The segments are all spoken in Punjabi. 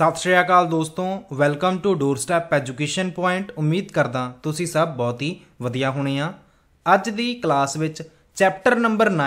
ਸਤਿ ਸ਼੍ਰੀ ਅਕਾਲ ਦੋਸਤੋ welcome to doorstep education point ਉਮੀਦ ਕਰਦਾ ਤੁਸੀਂ ਸਭ ਬਹੁਤ ਹੀ ਵਧੀਆ ਹੋਣੇ ਆ ਅੱਜ ਦੀ ਕਲਾਸ ਵਿੱਚ ਚੈਪਟਰ ਨੰਬਰ 9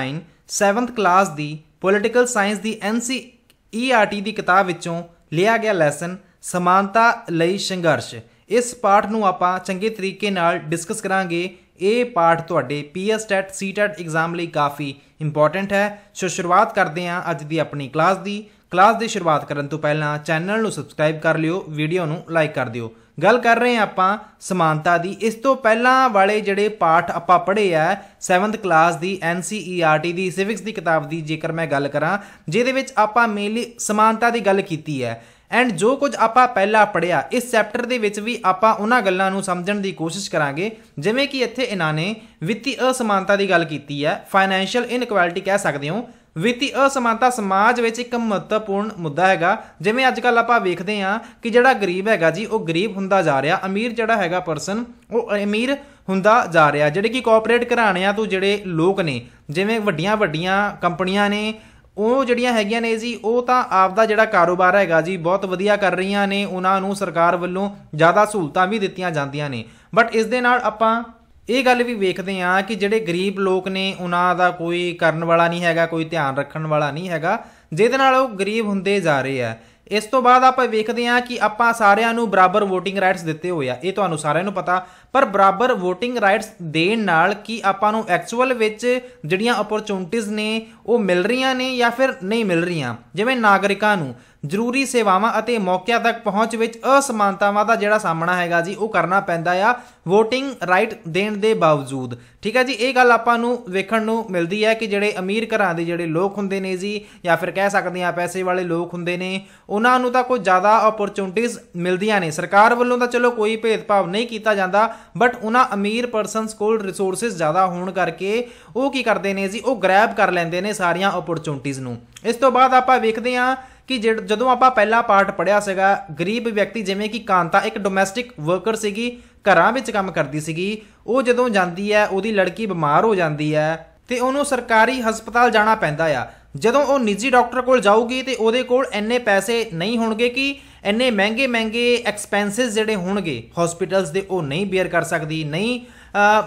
7th ਕਲਾਸ ਦੀ ਪੋਲਿਟੀਕਲ ਸਾਇੰਸ ਦੀ ਐਨਸੀਈਆਰਟੀ e ਦੀ ਕਿਤਾਬ ਵਿੱਚੋਂ ਲਿਆ ਗਿਆ ਲੈਸਨ ਸਮਾਨਤਾ ਲਈ ਸੰਘਰਸ਼ ਇਸ ਪਾਠ ਨੂੰ ਆਪਾਂ ਚੰਗੇ ਤਰੀਕੇ ਨਾਲ ਡਿਸਕਸ ਕਰਾਂਗੇ ਇਹ ਪਾਠ ਤੁਹਾਡੇ ਪੀਐਸਟੈਟ ਸੀਟੈਟ ਸੀ ਐਗਜ਼ਾਮ ਲਈ ਕਾਫੀ ਇੰਪੋਰਟੈਂਟ ਹੈ ਸੋ ਸ਼ੁਰੂਆਤ ਕਰਦੇ ਹਾਂ ਅੱਜ ਦੀ ਆਪਣੀ ਕਲਾਸ ਦੀ ਕਲਾਸ ਦੀ ਸ਼ੁਰੂਆਤ ਕਰਨ ਤੋਂ ਪਹਿਲਾਂ ਚੈਨਲ ਨੂੰ ਸਬਸਕ੍ਰਾਈਬ ਕਰ ਲਿਓ ਵੀਡੀਓ ਨੂੰ ਲਾਈਕ ਕਰ ਦਿਓ ਗੱਲ ਕਰ ਰਹੇ ਹਾਂ ਆਪਾਂ ਸਮਾਨਤਾ ਦੀ ਇਸ ਤੋਂ ਪਹਿਲਾਂ ਵਾਲੇ ਜਿਹੜੇ ਪਾਠ ਆਪਾਂ ਪੜ੍ਹੇ ਆ 7th ਕਲਾਸ ਦੀ NCERT ਦੀ ਸਿਵਿਕਸ ਦੀ ਕਿਤਾਬ ਦੀ ਜੇਕਰ ਮੈਂ ਗੱਲ ਕਰਾਂ ਜਿਹਦੇ ਵਿੱਚ ਆਪਾਂ ਮੇਨਲੀ ਸਮਾਨਤਾ ਦੀ ਗੱਲ ਕੀਤੀ ਹੈ ਐਂਡ ਜੋ ਕੁਝ ਆਪਾਂ ਪਹਿਲਾਂ ਪੜਿਆ ਇਸ ਚੈਪਟਰ ਦੇ ਵਿੱਚ ਵੀ ਆਪਾਂ ਉਹਨਾਂ ਗੱਲਾਂ ਨੂੰ ਸਮਝਣ ਦੀ ਕੋਸ਼ਿਸ਼ ਕਰਾਂਗੇ ਜਿਵੇਂ ਕਿ ਇੱਥੇ ਇਹਨਾਂ ਨੇ ਵਿੱਤੀ ਅਸਮਾਨਤਾ ਦੀ ਗੱਲ ਕੀਤੀ ਹੈ ਫਾਈਨੈਂਸ਼ੀਅਲ ਇਨਕੁਐਲਿਟੀ ਕਹਿ ਸਕਦੇ ਹਾਂ ਵਿੱਤੀ ਅਸਮਾਨਤਾ ਸਮਾਜ ਵਿੱਚ ਇੱਕ ਮਹੱਤਵਪੂਰਨ ਮੁੱਦਾ ਹੈਗਾ ਜਿਵੇਂ ਅੱਜ ਕੱਲ ਆਪਾਂ ਵੇਖਦੇ ਆ ਕਿ ਜਿਹੜਾ ਗਰੀਬ ਹੈਗਾ ਜੀ ਉਹ ਗਰੀਬ ਹੁੰਦਾ ਜਾ ਰਿਹਾ ਅਮੀਰ ਜਿਹੜਾ ਹੈਗਾ ਪਰਸਨ ਉਹ ਅਮੀਰ ਹੁੰਦਾ ਜਾ ਰਿਹਾ ਜਿਹੜੇ ਕਿ ਕੋਆਪਰੇਟ ਘਰਾਣਿਆਂ ਤੋਂ ਜਿਹੜੇ ਲੋਕ ਨੇ ਜਿਵੇਂ ਵੱਡੀਆਂ ਵੱਡੀਆਂ ਕੰਪਨੀਆਂ ਨੇ ਉਹ ਜਿਹੜੀਆਂ ਹੈਗੀਆਂ ਨੇ ਜੀ ਉਹ ਤਾਂ ਆਪ ਦਾ ਜਿਹੜਾ ਕਾਰੋਬਾਰ ਹੈਗਾ ਜੀ ਬਹੁਤ ਵਧੀਆ ਕਰ ਰਹੀਆਂ ਨੇ ਉਹਨਾਂ ਨੂੰ ਸਰਕਾਰ ਵੱਲੋਂ ਜ਼ਿਆਦਾ ਸਹੂਲਤਾਂ ਵੀ ਦਿੱਤੀਆਂ ਜਾਂਦੀਆਂ ਨੇ ਬਟ ਇਸ ਦੇ ਨਾਲ ਆਪਾਂ ਇਹ ਗੱਲ ਵੀ ਵੇਖਦੇ ਆ ਕਿ ਜਿਹੜੇ ਗਰੀਬ ਲੋਕ ਨੇ ਉਹਨਾਂ ਦਾ ਕੋਈ ਕਰਨ ਵਾਲਾ ਨਹੀਂ ਹੈਗਾ ਕੋਈ ਧਿਆਨ ਰੱਖਣ ਵਾਲਾ ਨਹੀਂ ਹੈਗਾ ਜਿਹਦੇ ਨਾਲ ਉਹ ਗਰੀਬ ਹੁੰਦੇ ਜਾ ਰਹੇ ਆ ਇਸ ਤੋਂ ਬਾਅਦ ਆਪਾਂ ਵੇਖਦੇ ਆ ਕਿ ਆਪਾਂ ਸਾਰਿਆਂ ਨੂੰ ਬਰਾਬਰ VOTING RIGHTS ਦਿੱਤੇ ਹੋਏ ਆ ਇਹ ਤੁਹਾਨੂੰ ਸਾਰਿਆਂ ਨੂੰ ਪਤਾ ਪਰ ਬਰਾਬਰ VOTING RIGHTS ਦੇਣ ਨਾਲ ਕੀ ਆਪਾਂ ਨੂੰ ਐਕਚੁਅਲ ਵਿੱਚ ਜਿਹੜੀਆਂ ਓਪਰਚੁਨਿਟੀਆਂ ਨੇ ਉਹ ਮਿਲ ਰਹੀਆਂ ਨੇ ਜਾਂ ਫਿਰ ਨਹੀਂ ਮਿਲ ਰਹੀਆਂ ਜਿਵੇਂ ਨਾਗਰਿਕਾਂ ਨੂੰ ਜ਼ਰੂਰੀ ਸੇਵਾਵਾਂ ਅਤੇ ਮੌਕਿਆਂ ਤੱਕ ਪਹੁੰਚ ਵਿੱਚ ਅਸਮਾਨਤਾਵਾਂ ਦਾ ਜਿਹੜਾ ਸਾਹਮਣਾ ਹੈਗਾ ਜੀ ਉਹ ਕਰਨਾ ਪੈਂਦਾ ਆ VOTING RIGHT ਦੇਣ ਦੇ ਬਾਵਜੂਦ ਠੀਕ ਹੈ ਜੀ ਇਹ ਗੱਲ ਆਪਾਂ ਨੂੰ ਵੇਖਣ ਨੂੰ ਮਿਲਦੀ ਹੈ ਕਿ ਜਿਹੜੇ ਅਮੀਰ ਘਰਾਂ ਦੇ ਜਿਹੜੇ ਲੋਕ ਹੁੰਦੇ ਨੇ ਜੀ ਜਾਂ ਫਿਰ ਕਹਿ ਸਕਦੇ ਆ ਪੈਸੇ ਵਾਲੇ ਲੋਕ ਹੁੰਦੇ ਨੇ ਉਹਨਾਂ ਨੂੰ ਤਾਂ ਕੋਈ ਜ਼ਿਆਦਾ ਓਪਰਚੁਨਿਟੀਆਂ ਮਿਲਦੀਆਂ ਨੇ ਸਰਕਾਰ ਵੱਲੋਂ ਤਾਂ ਚਲੋ ਕੋਈ ਭੇਦਭਾਵ ਨਹੀਂ ਕੀਤਾ ਜਾਂਦਾ ਬਟ ਉਹਨਾਂ ਅਮੀਰ ਪਰਸਨਸ ਕੋਲ ਰਿਸੋਰਸਸ ਜ਼ਿਆਦਾ ਹੋਣ ਕਰਕੇ ਉਹ ਕੀ ਕਰਦੇ ਨੇ ਜੀ ਉਹ ਗ੍ਰੈਬ ਕਰ ਲੈਂਦੇ ਨੇ ਸਾਰੀਆਂ ਓਪਰਚੁਨਿਟੀਆਂ ਨੂੰ ਇਸ ਤੋਂ ਬਾਅਦ ਆਪਾਂ ਵੇਖਦੇ ਹਾਂ ਕਿ ਜਦੋਂ ਆਪਾਂ ਪਹਿਲਾ ਪਾਰਟ ਪੜਿਆ ਸੀਗਾ ਗਰੀਬ ਵਿਅਕਤੀ ਜਿਵੇਂ ਕਿ ਕਾਂਤਾ ਇੱਕ ਡੋਮੈਸਟਿਕ ਵਰਕਰ ਸੀਗੀ ਘਰਾਂ ਵਿੱਚ ਕੰਮ ਕਰਦੀ ਸੀਗੀ ਉਹ ਜਦੋਂ ਜਾਂਦੀ ਹੈ ਉਹਦੀ ਲੜਕੀ ਬਿਮਾਰ ਹੋ ਜਾਂਦੀ ਹੈ ਤੇ ਉਹਨੂੰ ਸਰਕਾਰੀ ਹਸਪਤਾਲ ਜਾਣਾ ਪੈਂਦਾ ਆ ਜਦੋਂ ਉਹ ਨਿੱਜੀ ਡਾਕਟਰ ਕੋਲ ਜਾਊਗੀ ਤੇ ਉਹਦੇ ਕੋਲ ਐਨੇ ਪੈਸੇ ਨਹੀਂ ਹੋਣਗੇ ਕਿ ਐਨੇ ਮਹਿੰਗੇ ਮਹਿੰਗੇ ਐਕਸਪੈਂਸਸ ਜਿਹੜੇ ਹੋਣਗੇ ਹਸਪੀਟਲਸ ਦੇ ਉਹ ਨਹੀਂ ਬੇਅਰ ਕਰ ਸਕਦੀ ਨਹੀਂ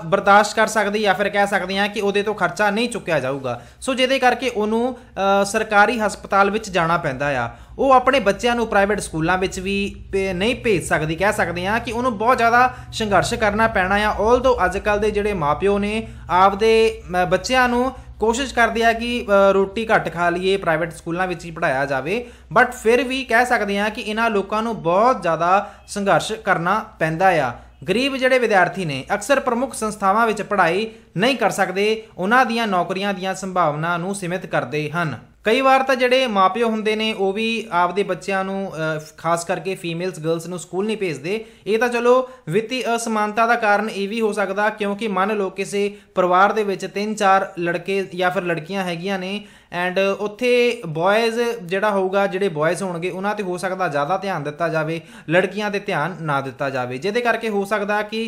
ਬਰਦਾਸ਼ਤ ਕਰ ਸਕਦੀ ਜਾਂ ਫਿਰ ਕਹਿ ਸਕਦੇ ਆ ਕਿ ਉਹਦੇ ਤੋਂ ਖਰਚਾ ਨਹੀਂ ਚੁੱਕਿਆ ਜਾਊਗਾ ਸੋ ਜਿਹਦੇ ਕਰਕੇ ਉਹਨੂੰ ਸਰਕਾਰੀ ਹਸਪਤਾਲ ਵਿੱਚ ਜਾਣਾ ਪੈਂਦਾ ਆ ਉਹ ਆਪਣੇ ਬੱਚਿਆਂ ਨੂੰ ਪ੍ਰਾਈਵੇਟ ਸਕੂਲਾਂ ਵਿੱਚ ਵੀ ਨਹੀਂ ਭੇਜ ਸਕਦੀ ਕਹਿ ਸਕਦੇ ਆ ਕਿ ਉਹਨੂੰ ਬਹੁਤ ਜ਼ਿਆਦਾ ਸੰਘਰਸ਼ ਕਰਨਾ ਪੈਣਾ ਆ ਆਲਦੋ ਅੱਜਕੱਲ ਦੇ ਜਿਹੜੇ ਮਾਪਿਓ ਨੇ ਆਪਦੇ ਬੱਚਿਆਂ ਨੂੰ ਕੋਸ਼ਿਸ਼ ਕਰਦੇ ਆ ਕਿ ਰੋਟੀ ਘੱਟ ਖਾ ਲਈਏ ਪ੍ਰਾਈਵੇਟ ਸਕੂਲਾਂ ਵਿੱਚ ਹੀ ਪੜਾਇਆ ਜਾਵੇ ਬਟ ਫਿਰ ਵੀ ਕਹਿ ਸਕਦੇ ਆ ਕਿ ਇਹਨਾਂ ਲੋਕਾਂ ਨੂੰ ਬਹੁਤ ਜ਼ਿਆਦਾ ਸੰਘਰਸ਼ ਕਰਨਾ ਪੈਂਦਾ ਆ ਗਰੀਬ ਜਿਹੜੇ ਵਿਦਿਆਰਥੀ ਨੇ ਅਕਸਰ ਪ੍ਰਮੁੱਖ ਸੰਸਥਾਵਾਂ ਵਿੱਚ ਪੜ੍ਹਾਈ ਨਹੀਂ ਕਰ ਸਕਦੇ ਉਹਨਾਂ ਦੀਆਂ ਨੌਕਰੀਆਂ ਦੀਆਂ ਸੰਭਾਵਨਾ ਨੂੰ ਸੀਮਿਤ ਕਰਦੇ ਹਨ ਕਈ ਵਾਰ ਤਾਂ ਜਿਹੜੇ ਮਾਪਿਓ ਹੁੰਦੇ ਨੇ ਉਹ ਵੀ ਆਪਦੇ ਬੱਚਿਆਂ ਨੂੰ ਖਾਸ ਕਰਕੇ ਫੀਮੇਲਸ ਗਰਲਸ ਨੂੰ ਸਕੂਲ ਨਹੀਂ ਭੇਜਦੇ ਇਹ ਤਾਂ ਚਲੋ ਵਿੱਤੀ ਅਸਮਾਨਤਾ ਦਾ ਕਾਰਨ ਇਹ ਵੀ ਹੋ ਸਕਦਾ ਕਿਉਂਕਿ ਮੰਨ ਲਓ ਕਿਸੇ ਪਰਿਵਾਰ ਦੇ ਵਿੱਚ 3-4 ਲੜਕੇ ਜਾਂ ਫਿਰ ਲੜਕੀਆਂ ਹੈਗੀਆਂ ਨੇ ਐਂਡ ਉੱਥੇ ਬॉयਜ਼ ਜਿਹੜਾ ਹੋਊਗਾ ਜਿਹੜੇ ਬॉयਜ਼ ਹੋਣਗੇ ਉਹਨਾਂ ਤੇ ਹੋ ਸਕਦਾ ਜ਼ਿਆਦਾ ਧਿਆਨ ਦਿੱਤਾ ਜਾਵੇ ਲੜਕੀਆਂ ਤੇ ਧਿਆਨ ਨਾ ਦਿੱਤਾ ਜਾਵੇ ਜਿਹਦੇ ਕਰਕੇ ਹੋ ਸਕਦਾ ਕਿ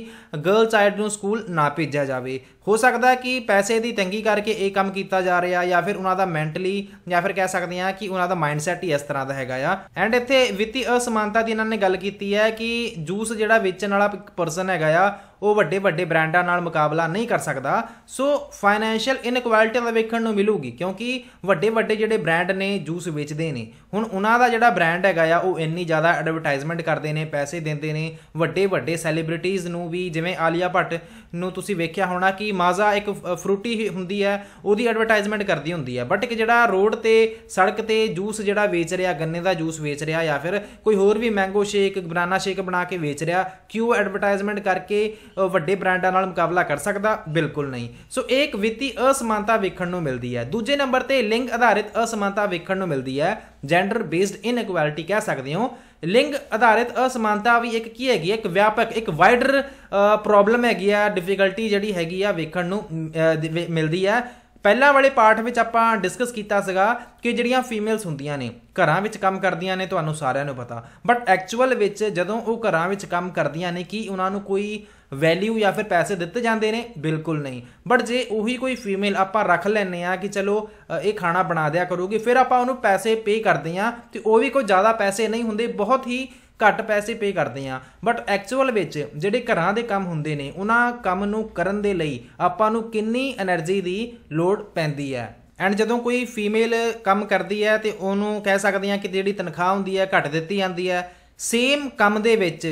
ਗਰਲ ਚਾਈਲਡ ਨੂੰ ਸਕੂਲ ਨਾ ਭੇਜਿਆ ਜਾਵੇ ਹੋ ਸਕਦਾ ਕਿ ਪੈਸੇ ਦੀ ਤੰਗੀ ਕਰਕੇ ਇਹ ਕੰਮ ਕੀਤਾ ਜਾ ਰਿਹਾ ਜਾਂ ਫਿਰ ਉਹਨਾਂ ਦਾ ਮੈਂਟਲੀ ਜਾਂ ਫਿਰ ਕਹਿ ਸਕਦੇ ਹਾਂ ਕਿ ਉਹਨਾਂ ਦਾ ਮਾਈਂਡਸੈਟ ਹੀ ਇਸ ਤਰ੍ਹਾਂ ਦਾ ਹੈਗਾ ਆ ਐਂਡ ਇੱਥੇ ਵਿੱਤੀ ਅਸਮਾਨਤਾ ਦੀ ਇਹਨਾਂ ਨੇ ਗੱਲ ਕੀਤੀ ਹੈ ਕਿ ਜੂਸ ਜਿਹੜਾ ਵੇਚਣ ਵਾਲਾ ਇੱਕ ਪਰਸਨ ਹੈਗਾ ਆ ਉਹ ਵੱਡੇ ਵੱਡੇ ਬ੍ਰਾਂਡਾਂ ਨਾਲ ਮੁਕਾਬਲਾ ਨਹੀਂ ਕਰ ਸਕਦਾ ਸੋ ਫਾਈਨੈਂਸ਼ੀਅਲ ਇਨਕੁਐਲਿਟੀ ਦਾ ਵੇਖਣ ਨੂੰ ਮਿਲੂਗੀ ਕਿਉਂਕਿ ਵੱਡੇ ਵੱਡੇ ਜਿਹੜੇ ਬ੍ਰਾਂਡ ਨੇ ਜੂਸ ਵੇਚਦੇ ਨੇ ਹੁਣ ਉਹਨਾਂ ਦਾ ਜਿਹੜਾ ਬ੍ਰਾਂਡ ਹੈਗਾ ਆ ਉਹ ਇੰਨੀ ਜ਼ਿਆਦਾ ਐਡਵਰਟਾਈਜ਼ਮੈਂਟ ਕਰਦੇ ਨੇ ਪੈਸੇ ਦਿੰਦੇ ਨੇ ਵੱਡੇ ਵੱਡੇ ਸੈਲੀਬ੍ਰਿਟੀਜ਼ ਨੂੰ ਵੀ ਜਿਵੇਂ ਆਲੀਆ ਭੱਟ ਨੂੰ ਤੁਸੀਂ ਵੇਖਿਆ ਹੋਣਾ ਕਿ ਮਾਜ਼ਾ ਇੱਕ ਫਰੂਟੀ ਹੁੰਦੀ ਹੈ ਉਹਦੀ ਐਡਵਰਟਾਈਜ਼ਮੈਂਟ ਕਰਦੀ ਹੁੰਦੀ ਹੈ ਬਟ ਜਿਹੜਾ ਰੋਡ ਤੇ ਸੜਕ ਤੇ ਜੂਸ ਜਿਹੜਾ ਵੇਚ ਰਿਹਾ ਗੰਨੇ ਦਾ ਜੂਸ ਵੇਚ ਰਿਹਾ ਜਾਂ ਫਿਰ ਕੋਈ ਹੋਰ ਵੀ ਮੈਂਗੋ ਸ਼ੇਕ ਬਨਾਨਾ ਸ਼ੇਕ ਬਣਾ ਕੇ ਵੇਚ ਰਿਹਾ ਕਿਉਂ ਐਡਵਰਟਾਈਜ਼ਮੈਂਟ ਕਰਕੇ ਵੱਡੇ ਬ੍ਰਾਂਡਾਂ ਨਾਲ ਮੁਕਾਬਲਾ ਕਰ ਸਕਦਾ ਬਿਲਕੁਲ ਨਹੀਂ ਸੋ ਇਹ ਇੱਕ ਵਿੱਤੀ ਅਸਮਾਨਤਾ ਵੇਖਣ ਨੂੰ ਮਿਲਦੀ ਹੈ ਦੂਜੇ ਨੰਬਰ ਤੇ ਲਿੰਗ ਆਧਾਰਿਤ ਅਸਮਾਨਤਾ ਵੇਖਣ ਨੂੰ ਮਿਲਦੀ ਹੈ ਜੈਂਡਰ ਬੇਸਡ ਇਨਇਕੁਐਲਿਟੀ ਕਹਿ ਸਕਦੇ ਹੋ ਲਿੰਗ ਆਧਾਰਿਤ ਅਸਮਾਨਤਾ ਵੀ ਇੱਕ ਕੀ ਹੈਗੀ ਇੱਕ ਵਿਆਪਕ ਇੱਕ ਵਾਈਡਰ ਪ੍ਰੋਬਲਮ ਹੈਗੀ ਆ ਡਿਫਿਕਲਟੀ ਜਿਹੜੀ ਹੈਗੀ ਆ ਵੇਖਣ ਨੂੰ ਮਿਲਦੀ ਹੈ ਪਹਿਲਾਂ ਵਾਲੇ ਪਾਠ ਵਿੱਚ ਆਪਾਂ ਡਿਸਕਸ ਕੀਤਾ ਸੀਗਾ ਕਿ ਜਿਹੜੀਆਂ ਫੀਮੇਲਸ ਹੁੰਦੀਆਂ ਨੇ ਘਰਾਂ ਵਿੱਚ ਕੰਮ ਕਰਦੀਆਂ ਨੇ ਤੁਹਾਨੂੰ ਸਾਰਿਆਂ ਨੂੰ ਪਤਾ ਬਟ ਐਕਚੁਅਲ ਵਿੱਚ ਜਦੋਂ ਉਹ ਘਰਾਂ ਵਿੱਚ ਕੰਮ ਕਰਦੀਆਂ ਨੇ ਕੀ ਉਹਨਾਂ ਨੂੰ ਕੋਈ ਵੈਲਿਊ ਜਾਂ ਫਿਰ ਪੈਸੇ ਦਿੱਤੇ ਜਾਂਦੇ ਨੇ ਬਿਲਕੁਲ ਨਹੀਂ ਬਟ ਜੇ ਉਹੀ ਕੋਈ ਫੀਮੇਲ ਆਪਾਂ ਰੱਖ ਲੈਨੇ ਆ ਕਿ ਚਲੋ ਇਹ ਖਾਣਾ ਬਣਾ ਦਿਆ ਕਰੂਗੀ ਫਿਰ ਆਪਾਂ ਉਹਨੂੰ ਪੈਸੇ ਪੇ ਕਰਦੇ ਆ ਤੇ ਉਹ ਵੀ ਕੋਈ ਜ਼ਿਆਦਾ ਪੈਸੇ ਨਹੀਂ ਹੁੰਦੇ ਬਹੁਤ ਹੀ ਘੱਟ ਪੈਸੇ ਪੇ ਕਰਦੇ ਆ ਬਟ ਐਕਚੁਅਲ ਵਿੱਚ ਜਿਹੜੇ ਘਰਾਂ ਦੇ ਕੰਮ ਹੁੰਦੇ ਨੇ ਉਹਨਾਂ ਕੰਮ ਨੂੰ ਕਰਨ ਦੇ ਲਈ ਆਪਾਂ ਨੂੰ ਕਿੰਨੀ એનર્ਜੀ ਦੀ ਲੋਡ ਪੈਂਦੀ ਹੈ ਐਂਡ ਜਦੋਂ ਕੋਈ ਫੀਮੇਲ ਕੰਮ ਕਰਦੀ ਹੈ ਤੇ ਉਹਨੂੰ ਕਹਿ ਸਕਦੇ ਆ ਕਿ ਜਿਹੜੀ ਤਨਖਾਹ ਹੁੰਦੀ ਹੈ ਘੱਟ ਦਿੱਤੀ ਜਾਂਦੀ ਹੈ ਸੇਮ ਕੰਮ ਦੇ ਵਿੱਚ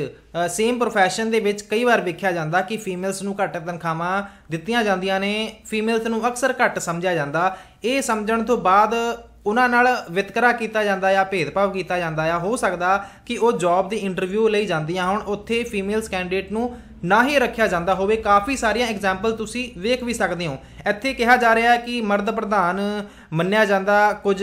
ਸੇਮ profession ਦੇ ਵਿੱਚ ਕਈ ਵਾਰ ਵੇਖਿਆ ਜਾਂਦਾ ਕਿ ਫੀਮੇਲਸ ਨੂੰ ਘੱਟ ਤਨਖਾਹਾਂ ਦਿੱਤੀਆਂ ਜਾਂਦੀਆਂ ਨੇ ਫੀਮੇਲਸ ਨੂੰ ਅਕਸਰ ਘੱਟ ਸਮਝਿਆ ਜਾਂਦਾ ਇਹ ਸਮਝਣ ਤੋਂ ਬਾਅਦ ਉਹਨਾਂ ਨਾਲ ਵਿਤਕਰਾ ਕੀਤਾ ਜਾਂਦਾ ਆ ਭੇਦਭਾਵ ਕੀਤਾ ਜਾਂਦਾ ਆ ਹੋ ਸਕਦਾ ਕਿ ਉਹ ਜੌਬ ਦੀ ਇੰਟਰਵਿਊ ਲਈ ਜਾਂਦੀਆਂ ਹੁਣ ਉੱਥੇ ਫੀਮੇਲਸ ਕੈਂਡੀਡੇਟ ਨੂੰ ਨਾ ਹੀ ਰੱਖਿਆ ਜਾਂਦਾ ਹੋਵੇ ਕਾਫੀ ਸਾਰੀਆਂ ਐਗਜ਼ਾਮਪਲ ਤੁਸੀਂ ਵੇਖ ਵੀ ਸਕਦੇ ਹੋ ਇੱਥੇ ਕਿਹਾ ਜਾ ਰਿਹਾ ਹੈ ਕਿ ਮਰਦ ਪ੍ਰਧਾਨ ਮੰਨਿਆ ਜਾਂਦਾ ਕੁਝ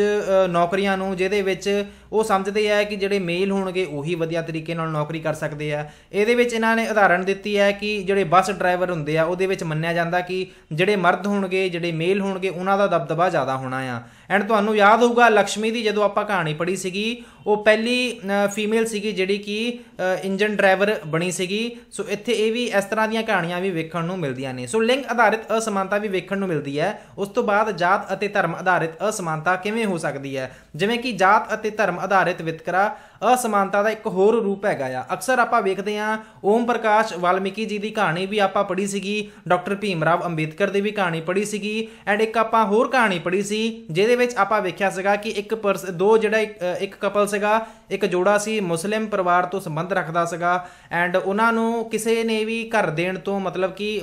ਨੌਕਰੀਆਂ ਨੂੰ ਜਿਹਦੇ ਵਿੱਚ ਉਹ ਸਮਝਦੇ ਆ ਕਿ ਜਿਹੜੇ ਮੇਲ ਹੋਣਗੇ ਉਹੀ ਵਧੀਆ ਤਰੀਕੇ ਨਾਲ ਨੌਕਰੀ ਕਰ ਸਕਦੇ ਆ ਇਹਦੇ ਵਿੱਚ ਇਹਨਾਂ ਨੇ ਉਦਾਹਰਣ ਦਿੱਤੀ ਹੈ ਕਿ ਜਿਹੜੇ ਬੱਸ ਡਰਾਈਵਰ ਹੁੰਦੇ ਆ ਉਹਦੇ ਵਿੱਚ ਮੰਨਿਆ ਜਾਂਦਾ ਕਿ ਜਿਹੜੇ ਮਰਦ ਹੋਣਗੇ ਜਿਹੜੇ ਮੇਲ ਹੋਣਗੇ ਉਹਨਾਂ ਦਾ ਦਬਦਬਾ ਜ਼ਿਆਦਾ ਹੋਣਾ ਆ ਐਂਡ ਤੁਹਾਨੂੰ ਯਾਦ ਹੋਊਗਾ ਲక్ష్ਮੀ ਦੀ ਜਦੋਂ ਆਪਾਂ ਕਹਾਣੀ ਪੜ੍ਹੀ ਸੀਗੀ ਉਹ ਪਹਿਲੀ ਫੀਮੇਲ ਸੀਗੀ ਜਿਹੜੀ ਕਿ ਇੰਜਨ ਡਰਾਈਵਰ ਬਣੀ ਸੀਗੀ ਸੋ ਇੱਥੇ ਇਹ ਵੀ ਇਸ ਤਰ੍ਹਾਂ ਦੀਆਂ ਕਹਾਣੀਆਂ ਵੀ ਵੇਖਣ ਨੂੰ ਮਿਲਦੀਆਂ ਨੇ ਸੋ ਲਿੰਗ ਆਧਾਰਿਤ ਅਸਮਾਨਤਾ ਵੀ ਵੇਖਣ ਨੂੰ ਮਿਲਦੀ ਹੈ ਉਸ ਤੋਂ ਬਾਅਦ ਜਾਤ ਅਤੇ ਧਰਮ ਆਧਾਰਿਤ ਅਸਮਾਨਤਾ ਕਿਵੇਂ ਹੋ ਸਕਦੀ ਹੈ ਜਿਵੇਂ ਕਿ ਜਾਤ ਅਤੇ ਧਰਮ ਆਧਾਰਿਤ ਵਿਤਕਰਾ ਅਸਮਾਨਤਾ ਦਾ ਇੱਕ ਹੋਰ ਰੂਪ ਹੈਗਾ ਆ ਅਕਸਰ ਆਪਾਂ ਵੇਖਦੇ ਆ ਓਮ ਪ੍ਰਕਾਸ਼ ਵਾਲਮੀਕੀ ਜੀ ਦੀ ਕਹਾਣੀ ਵੀ ਆਪਾਂ ਪੜ੍ਹੀ ਸੀਗੀ ਡਾਕਟਰ ਭੀਮਰਾਵ ਅੰਬੇਦਕਰ ਦੀ ਵੀ ਕਹਾਣੀ ਪੜ੍ਹੀ ਸੀਗੀ ਐਂਡ ਇੱਕ ਆਪਾਂ ਹੋਰ ਕਹਾਣੀ ਪੜ੍ਹੀ ਸੀ ਜਿਹਦੇ ਵਿੱਚ ਆਪਾਂ ਵੇਖਿਆ ਸੀਗਾ ਕਿ ਇੱਕ ਦੋ ਜਿਹੜਾ ਇੱਕ ਕਪਲ ਸੀਗਾ ਇੱਕ ਜੋੜਾ ਸੀ ਮੁਸਲਿਮ ਪਰਿਵਾਰ ਤੋਂ ਸੰਬੰਧ ਰੱਖਦਾ ਸੀਗਾ ਐਂਡ ਉਹਨਾਂ ਨੂੰ ਕਿਸੇ ਨੇ ਵੀ ਘਰ ਦੇਣ ਤੋਂ ਮਤਲਬ ਕਿ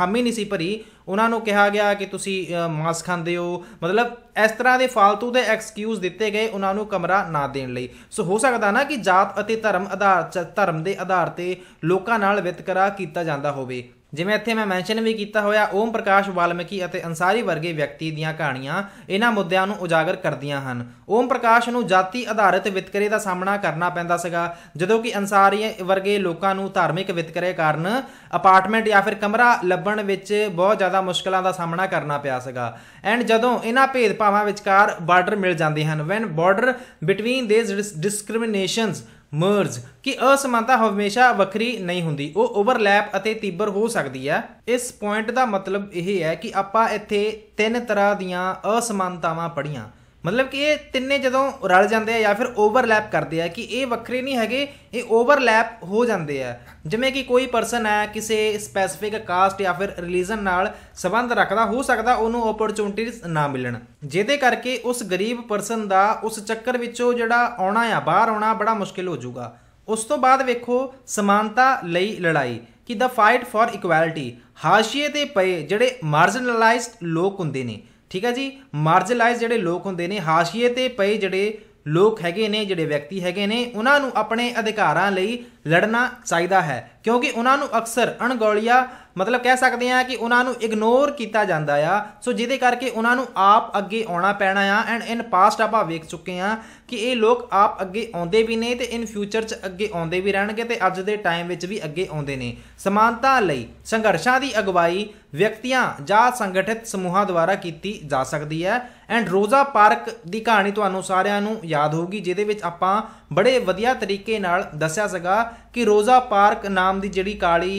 ਹਾਮੀ ਨਹੀਂ ਸੀ ਭਰੀ ਉਹਨਾਂ ਨੂੰ ਕਿਹਾ ਗਿਆ ਕਿ ਤੁਸੀਂ ਮਾਸ ਖਾਂਦੇ ਹੋ ਮਤਲਬ ਇਸ ਤਰ੍ਹਾਂ ਦੇ ਫਾਲਤੂ ਦੇ ਐਕਸਕਿਊਜ਼ ਦਿੱਤੇ ਗਏ ਉਹਨਾਂ ਨੂੰ ਕਮਰਾ ਨਾ ਦੇਣ ਲਈ ਸੋ ਹੋ ਸਕਦਾ ਨਾ ਕਿ ਜਾਤ ਅਤੇ ਧਰਮ ਆਧਾਰ ਧਰਮ ਦੇ ਆਧਾਰ ਤੇ ਲੋਕਾਂ ਨਾਲ ਵਿਤਕਰਾ ਕੀਤਾ ਜਾਂਦਾ ਹੋਵੇ ਜਿਵੇਂ ਇੱਥੇ ਮੈਂ ਮੈਂਸ਼ਨ ਵੀ ਕੀਤਾ ਹੋਇਆ ਓਮ ਪ੍ਰਕਾਸ਼ ਵਾਲਮਕੀ ਅਤੇ ਅੰਸਾਰੀ ਵਰਗੇ ਵਿਅਕਤੀ ਦੀਆਂ ਕਹਾਣੀਆਂ ਇਹਨਾਂ ਮੁੱਦਿਆਂ ਨੂੰ ਉਜਾਗਰ ਕਰਦੀਆਂ ਹਨ ਓਮ ਪ੍ਰਕਾਸ਼ ਨੂੰ ਜਾਤੀ ਆਧਾਰਿਤ ਵਿਤਕਰੇ ਦਾ ਸਾਹਮਣਾ ਕਰਨਾ ਪੈਂਦਾ ਸੀਗਾ ਜਦੋਂ ਕਿ ਅੰਸਾਰੀ ਵਰਗੇ ਲੋਕਾਂ ਨੂੰ ਧਾਰਮਿਕ ਵਿਤਕਰੇ ਕਾਰਨ ਅਪਾਰਟਮੈਂਟ ਜਾਂ ਫਿਰ ਕਮਰਾ ਲੱਭਣ ਵਿੱਚ ਬਹੁਤ ਜ਼ਿਆਦਾ ਮੁਸ਼ਕਲਾਂ ਦਾ ਸਾਹਮਣਾ ਕਰਨਾ ਪਿਆ ਸੀਗਾ ਐਂਡ ਜਦੋਂ ਇਹਨਾਂ ਭੇਦਭਾਵਾਂ ਵਿਚਕਾਰ ਬਾਰਡਰ ਮਿਲ ਜਾਂਦੇ ਹਨ when border between these discriminations merge ਕਿ ਅਸਮਾਨਤਾ ਹਮੇਸ਼ਾ ਵੱਖਰੀ ਨਹੀਂ ਹੁੰਦੀ ਉਹ ਓਵਰਲੈਪ ਅਤੇ ਤੀਬਰ ਹੋ ਸਕਦੀ ਹੈ ਇਸ ਪੁਆਇੰਟ ਦਾ ਮਤਲਬ ਇਹ ਹੈ ਕਿ ਆਪਾਂ ਇੱਥੇ ਤਿੰਨ ਤਰ੍ਹਾਂ ਦੀਆਂ ਅਸਮਾਨਤਾਵਾਂ ਪੜੀਆਂ ਮਤਲਬ ਕਿ ਇਹ ਤਿੰਨੇ ਜਦੋਂ ਰਲ ਜਾਂਦੇ ਆ ਜਾਂ ਫਿਰ ਓਵਰਲੈਪ ਕਰਦੇ ਆ ਕਿ ਇਹ ਵੱਖਰੇ ਨਹੀਂ ਹੈਗੇ ਇਹ ਓਵਰਲੈਪ ਹੋ ਜਾਂਦੇ ਆ ਜਿਵੇਂ ਕਿ ਕੋਈ ਪਰਸਨ ਹੈ ਕਿਸੇ ਸਪੈਸੀਫਿਕ ਕਾਸਟ ਜਾਂ ਫਿਰ ਰਿਲੀਜਨ ਨਾਲ ਸਬੰਧ ਰੱਖਦਾ ਹੋ ਸਕਦਾ ਉਹਨੂੰ ਓਪਰਚ्युनिटीज ਨਾ ਮਿਲਣ ਜਿਹਦੇ ਕਰਕੇ ਉਸ ਗਰੀਬ ਪਰਸਨ ਦਾ ਉਸ ਚੱਕਰ ਵਿੱਚੋਂ ਜਿਹੜਾ ਆਉਣਾ ਆ ਬਾਹਰ ਆਉਣਾ ਬੜਾ ਮੁਸ਼ਕਿਲ ਹੋ ਜਾਊਗਾ ਉਸ ਤੋਂ ਬਾਅਦ ਵੇਖੋ ਸਮਾਨਤਾ ਲਈ ਲੜਾਈ ਕਿ ਦਾ ਫਾਈਟ ਫਾਰ ਇਕੁਐਲਿਟੀ ਹਾਸ਼ੀਏ ਤੇ ਪਏ ਜਿਹੜੇ ਮਾਰਜਨਲਾਈਜ਼ਡ ਲੋਕ ਹੁੰਦੇ ਨੇ ਠੀਕ ਹੈ ਜੀ ਮਾਰਜਲਾਈਜ਼ ਜਿਹੜੇ ਲੋਕ ਹੁੰਦੇ ਨੇ ਹਾਸ਼ੀਏ ਤੇ ਪਏ ਜਿਹੜੇ ਲੋਕ ਹੈਗੇ ਨੇ ਜਿਹੜੇ ਵਿਅਕਤੀ ਹੈਗੇ ਨੇ ਉਹਨਾਂ ਨੂੰ ਆਪਣੇ ਅਧਿਕਾਰਾਂ ਲਈ ਲੜਨਾ ਚਾਹੀਦਾ ਹੈ ਕਿਉਂਕਿ ਉਹਨਾਂ ਨੂੰ ਅਕਸਰ ਅਣਗੌਲੀਆ ਮਤਲਬ ਕਹਿ ਸਕਦੇ ਆ ਕਿ ਉਹਨਾਂ ਨੂੰ ਇਗਨੋਰ ਕੀਤਾ ਜਾਂਦਾ ਆ ਸੋ ਜਿਹਦੇ ਕਰਕੇ ਉਹਨਾਂ ਨੂੰ ਆਪ ਅੱਗੇ ਆਉਣਾ ਪੈਣਾ ਆ ਐਂਡ ਇਨ ਪਾਸਟ ਆਪਾਂ ਵੇਖ ਚੁੱਕੇ ਆ ਕਿ ਇਹ ਲੋਕ ਆਪ ਅੱਗੇ ਆਉਂਦੇ ਵੀ ਨੇ ਤੇ ਇਨ ਫਿਊਚਰ ਚ ਅੱਗੇ ਆਉਂਦੇ ਵੀ ਰਹਿਣਗੇ ਤੇ ਅੱਜ ਦੇ ਟਾਈਮ ਵਿੱਚ ਵੀ ਅੱਗੇ ਆਉਂਦੇ ਨੇ ਸਮਾਨਤਾ ਲਈ ਸੰਘਰਸ਼ਾਂ ਦੀ ਅਗਵਾਈ ਵਿਅਕਤੀਆਂ ਜਾਂ ਸੰਗਠਿਤ ਸਮੂਹਾਂ ਦੁਆਰਾ ਕੀਤੀ ਜਾ ਸਕਦੀ ਹੈ ਐਂਡ ਰੋਜ਼ਾ ਪਾਰਕ ਦੀ ਕਹਾਣੀ ਤੁਹਾਨੂੰ ਸਾਰਿਆਂ ਨੂੰ ਯਾਦ ਹੋਊਗੀ ਜਿਹਦੇ ਵਿੱਚ ਆਪਾਂ ਬੜੇ ਵਧੀਆ ਤਰੀਕੇ ਨਾਲ ਦੱਸਿਆ ਸੀਗਾ ਕਿ ਰੋਜ਼ਾ ਪਾਰਕ ਨਾਮ ਦੀ ਜਿਹੜੀ ਕਾਲੀ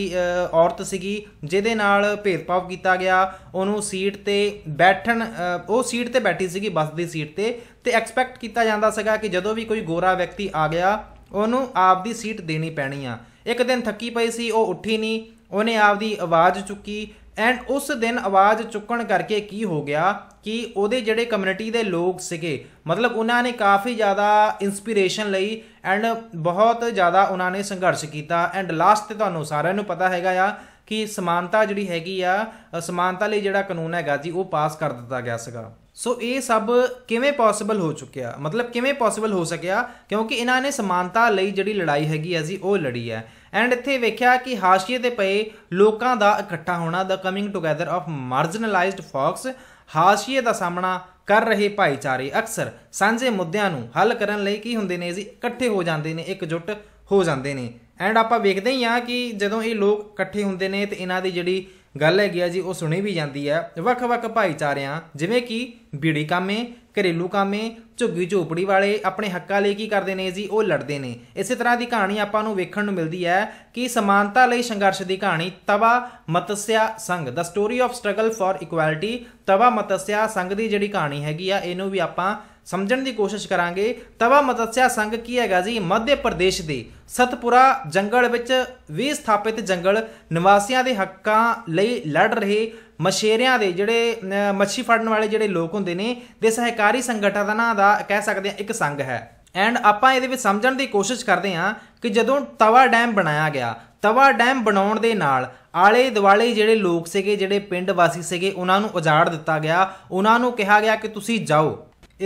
ਔਰਤ ਸੀਗੀ ਜਿਹਦੇ ਨਾਲ ਭੇਦਭਾਵ ਕੀਤਾ ਗਿਆ ਉਹਨੂੰ ਸੀਟ ਤੇ ਬੈਠਣ ਉਹ ਸੀਟ ਤੇ ਬੈਠੀ ਸੀਗੀ ਬੱਸ ਦੀ ਸੀਟ ਤੇ ਤੇ ਐਕਸਪੈਕਟ ਕੀਤਾ ਜਾਂਦਾ ਸੀਗਾ ਕਿ ਜਦੋਂ ਵੀ ਕੋਈ ਗੋਰਾ ਵਿਅਕਤੀ ਆ ਗਿਆ ਉਹਨੂੰ ਆਪਦੀ ਸੀਟ ਦੇਣੀ ਪੈਣੀ ਆ ਇੱਕ ਦਿਨ ਥੱਕੀ ਪਈ ਸੀ ਉਹ ਉੱਠੀ ਨਹੀਂ ਉਹਨੇ ਆਪਦੀ ਆਵਾਜ਼ ਚੁੱਕੀ ਐਂਡ ਉਸ ਦਿਨ ਆਵਾਜ਼ ਚੁੱਕਣ ਕਰਕੇ ਕੀ ਹੋ ਗਿਆ ਕਿ ਉਹਦੇ ਜਿਹੜੇ ਕਮਿਊਨਿਟੀ ਦੇ ਲੋਕ ਸੀਗੇ ਮਤਲਬ ਉਹਨਾਂ ਨੇ ਕਾਫੀ ਜ਼ਿਆਦਾ ਇਨਸਪੀਰੇਸ਼ਨ ਲਈ ਐਂਡ ਬਹੁਤ ਜ਼ਿਆਦਾ ਉਹਨਾਂ ਨੇ ਸੰਘਰਸ਼ ਕੀਤਾ ਐਂਡ ਲਾਸਟ ਤੇ ਤੁਹਾਨੂੰ ਸਾਰਿਆਂ ਨੂੰ ਪਤਾ ਹੈਗਾ ਆ ਕਿ ਸਮਾਨਤਾ ਜਿਹੜੀ ਹੈਗੀ ਆ ਸਮਾਨਤਾ ਲਈ ਜਿਹੜਾ ਕਾਨੂੰਨ ਹੈਗਾ ਜੀ ਉਹ ਪਾਸ ਕਰ ਦਿੱਤਾ ਗਿਆ ਸੀਗਾ ਸੋ ਇਹ ਸਭ ਕਿਵੇਂ ਪੋਸੀਬਲ ਹੋ ਚੁੱਕਿਆ ਮਤਲਬ ਕਿਵੇਂ ਪੋਸੀਬਲ ਹੋ ਸਕਿਆ ਕਿਉਂਕਿ ਇਹਨਾਂ ਨੇ ਸਮਾਨਤਾ ਲਈ ਜਿਹੜੀ ਲੜਾਈ ਹੈਗੀ ਹੈ ਜੀ ਉਹ ਲੜੀ ਹੈ ਐਂਡ ਇੱਥੇ ਵੇਖਿਆ ਕਿ ਹਾਸ਼ੀਏ ਤੇ ਪਏ ਲੋਕਾਂ ਦਾ ਇਕੱਠਾ ਹੋਣਾ ਦਾ coming together of marginalised folks ਹਾਸ਼ੀਏ ਦਾ ਸਾਹਮਣਾ ਕਰ ਰਹੇ ਭਾਈਚਾਰੇ ਅਕਸਰ ਸਾਂਝੇ ਮੁੱਦਿਆਂ ਨੂੰ ਹੱਲ ਕਰਨ ਲਈ ਕੀ ਹੁੰਦੇ ਨੇ ਜੀ ਇਕੱਠੇ ਹੋ ਜਾਂਦੇ ਨੇ ਇਕਜੁੱਟ ਹੋ ਜਾਂਦੇ ਨੇ ਐਂਡ ਆਪਾਂ ਵੇਖਦੇ ਹੀ ਆ ਕਿ ਜਦੋਂ ਇਹ ਲੋਕ ਇਕੱਠੇ ਹੁੰਦੇ ਨੇ ਤੇ ਇਹਨਾਂ ਦੀ ਜਿਹੜੀ ਗੱਲ ਹੈਗੀ ਆ ਜੀ ਉਹ ਸੁਣੀ ਵੀ ਜਾਂਦੀ ਆ ਵੱਖ-ਵੱਖ ਭਾਈਚਾਰਿਆਂ ਜਿਵੇਂ ਕਿ ਬੀੜੀ ਕਾਮੇ ਘਰੇਲੂ ਕਾਮੇ ਝੁੱਗੀ ਝੋਪੜੀ ਵਾਲੇ ਆਪਣੇ ਹੱਕਾਂ ਲਈ ਕੀ ਕਰਦੇ ਨੇ ਜੀ ਉਹ ਲੜਦੇ ਨੇ ਇਸੇ ਤਰ੍ਹਾਂ ਦੀ ਕਹਾਣੀ ਆਪਾਂ ਨੂੰ ਵੇਖਣ ਨੂੰ ਮਿਲਦੀ ਹੈ ਕਿ ਸਮਾਨਤਾ ਲਈ ਸੰਘਰਸ਼ ਦੀ ਕਹਾਣੀ ਤਵਾ ਮਤਸਿਆ ਸੰਘ ਦਾ story of struggle for equality Tawa Matsya ਸੰਘ ਦੀ ਜਿਹੜੀ ਕਹਾਣੀ ਹੈਗੀ ਆ ਇਹਨੂੰ ਵੀ ਆਪਾਂ ਸਮਝਣ ਦੀ ਕੋਸ਼ਿਸ਼ ਕਰਾਂਗੇ ਤਵਾ ਮਤਸਿਆ ਸੰਘ ਕੀ ਹੈਗਾ ਜੀ ਮੱਧ ਪ੍ਰਦੇਸ਼ ਦੇ ਸਤਪੁਰਾ ਜੰਗਲ ਵਿੱਚ ਵੀ ਸਥਾਪਿਤ ਜੰਗਲ ਨਿਵਾਸੀਆਂ ਦੇ ਹੱਕਾਂ ਲਈ ਲੜ ਰਹੇ ਮਸ਼ੇਰਿਆਂ ਦੇ ਜਿਹੜੇ ਮੱਛੀ ਫੜਨ ਵਾਲੇ ਜਿਹੜੇ ਲੋਕ ਹੁੰਦੇ ਨੇ ਦੇ ਸਹਿਕਾਰੀ ਸੰਗਠਨਾਂ ਦਾ ਕਹਿ ਸਕਦੇ ਆ ਇੱਕ ਸੰਘ ਹੈ ਐਂਡ ਆਪਾਂ ਇਹਦੇ ਵਿੱਚ ਸਮਝਣ ਦੀ ਕੋਸ਼ਿਸ਼ ਕਰਦੇ ਹਾਂ ਕਿ ਜਦੋਂ ਤਵਾ ਡੈਮ ਬਣਾਇਆ ਗਿਆ ਤਵਾ ਡੈਮ ਬਣਾਉਣ ਦੇ ਨਾਲ ਆਲੇ ਦੁਆਲੇ ਜਿਹੜੇ ਲੋਕ ਸੀਗੇ ਜਿਹੜੇ ਪਿੰਡ ਵਾਸੀ ਸੀਗੇ ਉਹਨਾਂ ਨੂੰ ਉਜਾੜ ਦਿੱਤਾ ਗਿਆ ਉਹਨਾਂ ਨੂੰ ਕਿਹਾ ਗਿਆ ਕਿ ਤੁਸੀਂ ਜਾਓ